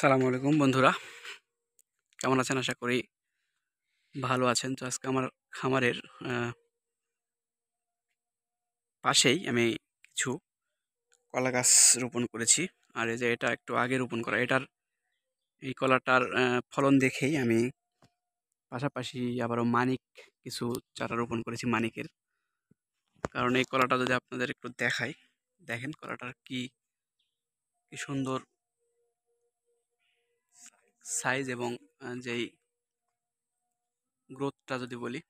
সালাম আলাইকুম বন্ধুরা কেমন আছেন আশা করি ভালো আছেন তো আজকে আমার খামারের পাশেই আমি কিছু কলা গাছ রোপণ করেছি আর এই যে এটা একটু আগে রোপণ করা এটার এই কলাটার ফলন দেখেই আমি পাশাপাশি আবারও মানিক কিছু চারা রোপণ করেছি মানিকের কারণ এই কলাটা যদি আপনাদের একটু দেখাই দেখেন কলাটার কি সুন্দর সাইজ এবং যেই গ্রোথটা যদি বলি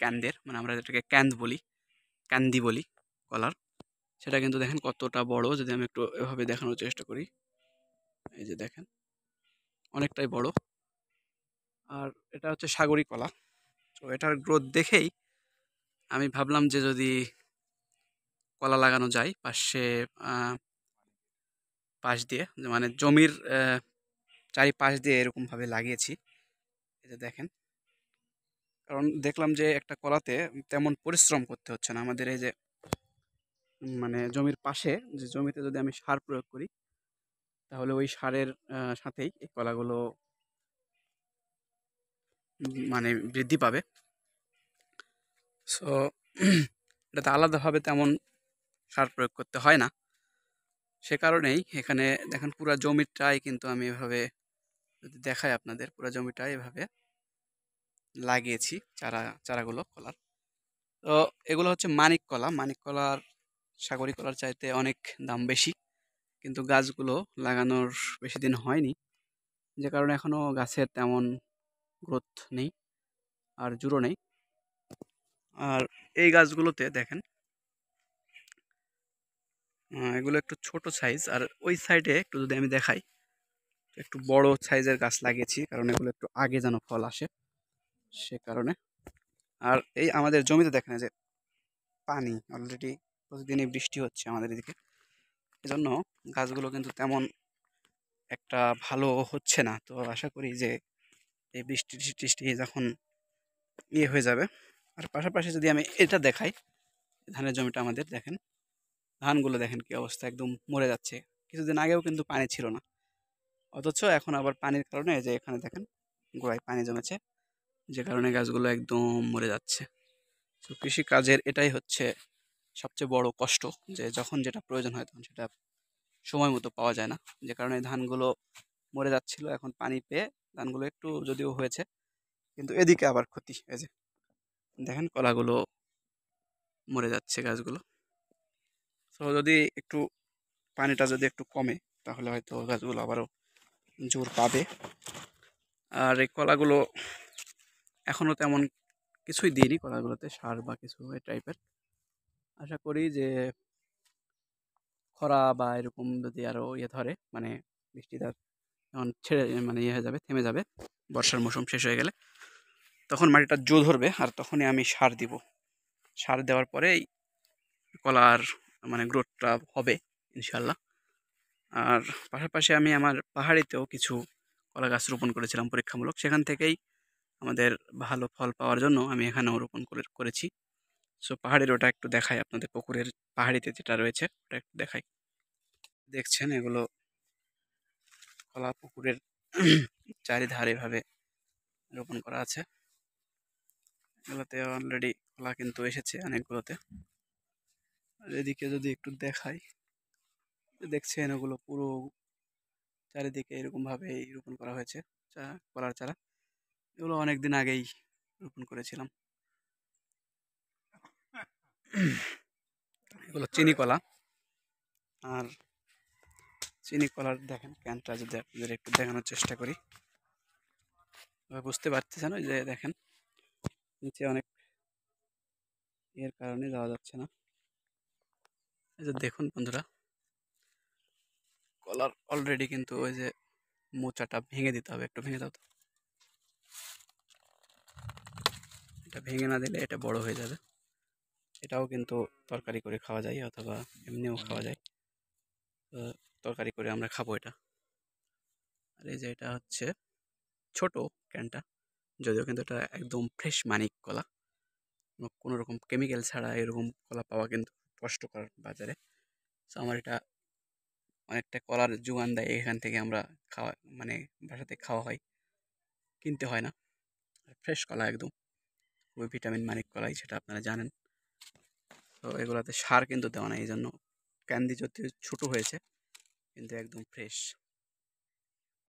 ক্যান্দের মানে আমরা যেটাকে ক্যান্দ বলি ক্যান্দি বলি কলার সেটা কিন্তু দেখেন কতটা বড় যদি আমি একটু এভাবে দেখানোর চেষ্টা করি এই যে দেখেন অনেকটাই বড় আর এটা হচ্ছে সাগরী কলা তো এটার গ্রোথ দেখেই আমি ভাবলাম যে যদি কলা লাগানো যায় পাশে পাশ দিয়ে মানে জমির চারিপাশ দিয়ে এরকমভাবে লাগিয়েছি এই যে দেখেন কারণ দেখলাম যে একটা কলাতে তেমন পরিশ্রম করতে হচ্ছে না আমাদের এই যে মানে জমির পাশে যে জমিতে যদি আমি সার প্রয়োগ করি তাহলে ওই সারের সাথেই এই কলাগুলো মানে বৃদ্ধি পাবে সো এটাতে আলাদাভাবে তেমন সার প্রয়োগ করতে হয় না সে কারণেই এখানে দেখেন পুরা জমিটাই কিন্তু আমি এভাবে যদি দেখাই আপনাদের পুরো জমিটাই এভাবে লাগিয়েছি চারা চারাগুলো কলার তো এগুলো হচ্ছে মানিক কলা মানিক কলার সাগরী কলার চাইতে অনেক দাম বেশি কিন্তু গাছগুলো লাগানোর বেশি দিন হয়নি যে কারণে এখনও গাছের তেমন গ্রোথ নেই আর জুড়ো নেই আর এই গাছগুলোতে দেখেন এগুলো একটু ছোট সাইজ আর ওই সাইডে একটু যদি আমি দেখাই একটু বড় সাইজের গাছ লাগিয়েছি কারণ এগুলো একটু আগে যেন ফল আসে সে কারণে আর এই আমাদের জমিতে দেখেন যে পানি অলরেডি প্রতিদিনই বৃষ্টি হচ্ছে আমাদের এদিকে এজন্য গাছগুলো কিন্তু তেমন একটা ভালো হচ্ছে না তো আশা করি যে এই বৃষ্টি টিষ্টি যখন ইয়ে হয়ে যাবে আর পাশাপাশি যদি আমি এটা দেখাই ধানের জমিটা আমাদের দেখেন ধানগুলো দেখেন কি অবস্থা একদম মরে যাচ্ছে কিছুদিন আগেও কিন্তু পানি ছিল না অথচ এখন আবার পানির কারণে যে এখানে দেখেন গোড়ায় পানি জমেছে যে কারণে গাছগুলো একদম মরে যাচ্ছে তো কৃষিকাজের এটাই হচ্ছে সবচেয়ে বড় কষ্ট যে যখন যেটা প্রয়োজন হয় তখন সেটা সময় মতো পাওয়া যায় না যে কারণে ধানগুলো মরে যাচ্ছিল এখন পানি পেয়ে ধানগুলো একটু যদিও হয়েছে কিন্তু এদিকে আবার ক্ষতি এই যে দেখেন কলাগুলো মরে যাচ্ছে গাছগুলো সো যদি একটু পানিটা যদি একটু কমে তাহলে হয়তো গাছগুলো আবারও জোর পাবে আর এই কলাগুলো এখনও তেমন কিছুই দিইনি কলাগুলোতে সার বা কিছু এ টাইপের আশা করি যে খরা বা এরকম যদি আরও ইয়ে ধরে মানে বৃষ্টিটা যখন ছেড়ে মানে ইয়ে হয়ে যাবে থেমে যাবে বর্ষার মৌসুম শেষ হয়ে গেলে তখন মাটিটা জো ধরবে আর তখনই আমি সার দিব সার দেওয়ার পরেই কলার মানে গ্রোথটা হবে ইনশাল্লাহ আর পাশাপাশি আমি আমার পাহাড়িতেও কিছু কলা গাছ রোপণ করেছিলাম পরীক্ষামূলক সেখান থেকেই আমাদের ভালো ফল পাওয়ার জন্য আমি এখানেও রোপণ করে করেছি সো পাহাড়ের ওটা একটু দেখাই আপনাদের পুকুরের পাহাড়িতে যেটা রয়েছে ওটা একটু দেখাই দেখছেন এগুলো কলা পুকুরের চারিধারে এভাবে রোপণ করা আছে এগুলোতে অলরেডি কলা কিন্তু এসেছে অনেকগুলোতে এদিকে যদি একটু দেখাই দেখছেন ওগুলো পুরো চারিদিকে এরকমভাবে রোপণ করা হয়েছে চা কলার চারা এগুলো অনেক দিন আগেই রোপণ করেছিলাম এগুলো চিনি কলা আর চিনি কলার দেখেন ক্যানটা যদি আপনাদের একটু দেখানোর চেষ্টা করি বুঝতে পারতেছেন ওই যে দেখেন নিচে অনেক এর কারণে যাওয়া যাচ্ছে না এই যে দেখুন বন্ধুরা কলার অলরেডি কিন্তু ওই যে মোচাটা ভেঙে দিতে হবে একটু ভেঙে দাও তো এটা ভেঙে না দিলে এটা বড় হয়ে যাবে এটাও কিন্তু তরকারি করে খাওয়া যায় অথবা এমনিও খাওয়া যায় তরকারি করে আমরা খাবো এটা আর এই যে এটা হচ্ছে ছোট ক্যানটা যদিও কিন্তু এটা একদম ফ্রেশ মানিক কলা কোনো রকম কেমিক্যাল ছাড়া এরকম কলা পাওয়া কিন্তু কষ্টকর বাজারে সো আমার এটা অনেকটা কলার যোগান দেয় এখান থেকে আমরা খাওয়া মানে বাসাতে খাওয়া হয় কিনতে হয় না ফ্রেশ কলা একদম খুবই ভিটামিন মানিক কলাই সেটা আপনারা জানেন তো এগুলাতে সার কিন্তু দেওয়া নাই এই জন্য ক্যান্ডি যদিও ছোটো হয়েছে কিন্তু একদম ফ্রেশ